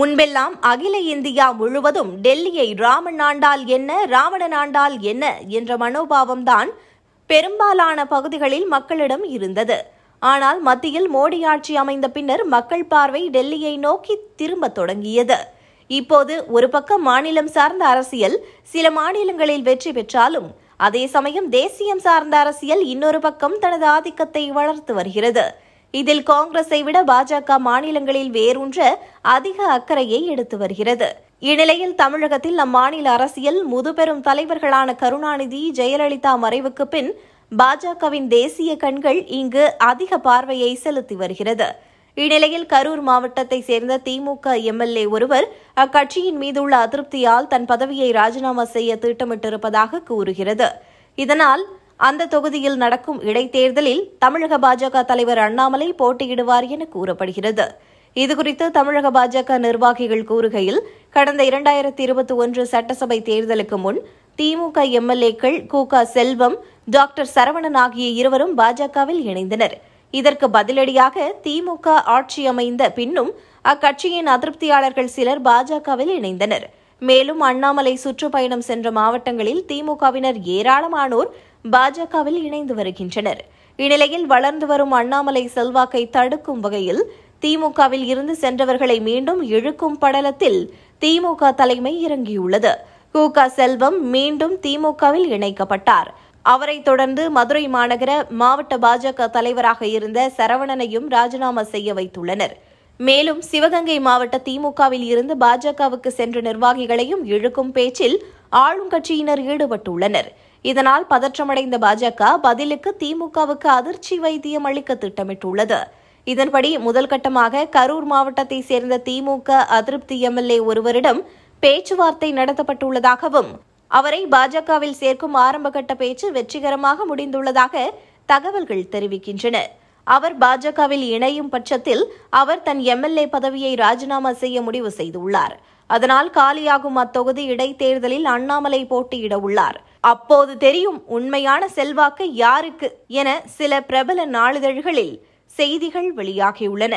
முன்பெல்லாம் அகில இந்தியா முழுவதும் டெல்லியை ராமன் ஆண்டால் என்ன ராவணன் ஆண்டால் என்ன என்ற மனோபாவம்தான் பெரும்பாலான பகுதிகளில் மக்களிடம் இருந்தது ஆனால் மத்தியில் மோடி ஆட்சி அமைந்த பின்னர் மக்கள் பார்வை டெல்லியை நோக்கி திரும்ப தொடங்கியது இப்போது ஒரு பக்கம் மாநிலம் சார்ந்த அரசியல் சில மாநிலங்களில் வெற்றி பெற்றாலும் அதே சமயம் தேசியம் சார்ந்த அரசியல் இன்னொரு பக்கம் தனது ஆதிக்கத்தை வளர்த்து வருகிறது இதில் காங்கிரஸை விட பாஜக மாநிலங்களில் வேரூன்ற அதிக அக்கறையை எடுத்து வருகிறது இந்நிலையில் தமிழகத்தில் அம்மாநில அரசியல் முதுபெரும் தலைவர்களான கருணாநிதி ஜெயலலிதா மறைவுக்கு பின் பாஜகவின் தேசிய கண்கள் இங்கு அதிக பார்வையை செலுத்தி வருகிறது இந்நிலையில் கரூர் மாவட்டத்தை சேர்ந்த திமுக எம்எல்ஏ ஒருவர் அக்கட்சியின் மீதுள்ள அதிருப்தியால் தன் பதவியை ராஜினாமா செய்ய திட்டமிட்டிருப்பதாக கூறுகிறது இதனால் அந்த தொகுதியில் நடக்கும் இடைத்தேர்தலில் தமிழக பாஜக தலைவர் அண்ணாமலை போட்டியிடுவார் என கூறப்படுகிறது இதுகுறித்து தமிழக பாஜக நிர்வாகிகள் கூறுகையில் கடந்த இரண்டாயிரத்தி இருபத்தி ஒன்று சட்டசபை தேர்தலுக்கு முன் திமுக எம்எல்ஏக்கள் கூகா செல்வம் டாக்டர் சரவணன் ஆகிய இருவரும் பாஜகவில் இணைந்தனர் இதற்கு பதிலடியாக திமுக ஆட்சி அமைந்த பின்னும் அக்கட்சியின் அதிருப்தியாளர்கள் சிலர் பாஜகவில் இணைந்தனா் மேலும் அண்ணாமலை சுற்றுப்பயணம் சென்ற மாவட்டங்களில் திமுகவினர் ஏராளமானோர் பாஜகவில் இணைந்து வருகின்றனர் இந்நிலையில் வளர்ந்து வரும் அண்ணாமலை செல்வாக்கை தடுக்கும் வகையில் திமுகவில் இருந்து சென்றவர்களை மீண்டும் இழுக்கும் படலத்தில் திமுக தலைமை இறங்கியுள்ளது குக செல்வம் மீண்டும் திமுகவில் இணைக்கப்பட்டார் அவரை தொடர்ந்து மதுரை மாநகர மாவட்ட பாஜக தலைவராக இருந்த சரவணனையும் ராஜினாமா செய்ய வைத்துள்ளனர் மேலும் சிவகங்கை மாவட்ட திமுகவில் இருந்து பாஜகவுக்கு சென்ற நிர்வாகிகளையும் இழுக்கும் பேச்சில் ஆளும் கட்சியினர் ஈடுபட்டுள்ளனர் இதனால் பதற்றமடைந்த பாஜக பதிலுக்கு திமுகவுக்கு அதிர்ச்சி வைத்தியம் அளிக்க திட்டமிட்டுள்ளது இதன்படி முதல்கட்டமாக கரூர் மாவட்டத்தை சேர்ந்த திமுக அதிருப்தி எம்எல்ஏ ஒருவரிடம் பேச்சுவார்த்தை நடத்தப்பட்டுள்ளதாகவும் அவரை பாஜகவில் சேர்க்கும் ஆரம்பகட்ட பேச்சு வெற்றிகரமாக முடிந்துள்ளதாக தகவல்கள் தெரிவிக்கின்றன அவர் பாஜகவில் இணையும் பட்சத்தில் அவர் தன் எம்எல்ஏ பதவியை ராஜினாமா செய்ய முடிவு செய்துள்ளார் அதனால் காலியாகும் அத்தொகுதி இடைத்தேர்தலில் அண்ணாமலை போட்டியிட உள்ளார் அப்போது தெரியும் உண்மையான செல்வாக்கு யாருக்கு என சில பிரபல நாளிதழ்களில் செய்திகள் வெளியாகியுள்ளன